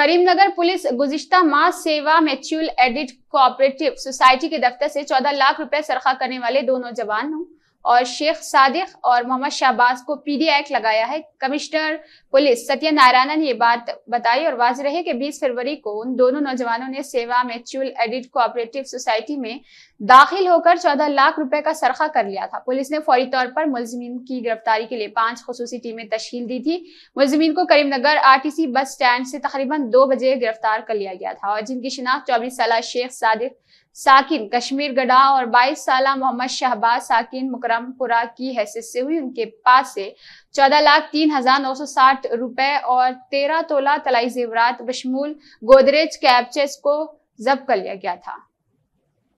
Karimnagar police गुजश्ता माह सेवा मेच्यूल edit cooperative society के दफ्तर से 14 लाख रुपए सरखा करने वाले दो नौजवानों और शेख सादिक और मोहम्मद शहबाज को पीडी एक्ट लगाया है कमिश्नर पुलिस सत्यनारायण ने ये बात बताई और वाज रहे कि 20 फरवरी को उन दोनों नौजवानों ने सेवा मेचुअल एडिट कोऑपरेटिव सोसाइटी में दाखिल होकर 14 लाख रुपए का सरखा कर लिया था पुलिस ने फौरी तौर पर मुलजमीन की गिरफ्तारी के लिए पांच खसूसी टीमें तश्ल दी थी मुलजमीन को करीमनगर सी बस स्टैंड से तकरीबन दो बजे गिरफ्तार कर लिया गया था और जिनकी शिनाख्त चौबीस साल शेख सादिक साकिन कश्मीर गढ़ा और 22 साल मोहम्मद शहबाज साकिन मुकरमपुरा की हैसियत से हुई उनके पास से चौदह लाख तीन हजार नौ सौ साठ रुपए और तेरह तोला तलाई जेवरात बशमूल गोदरेज कैप्चेस को जब्त कर लिया गया था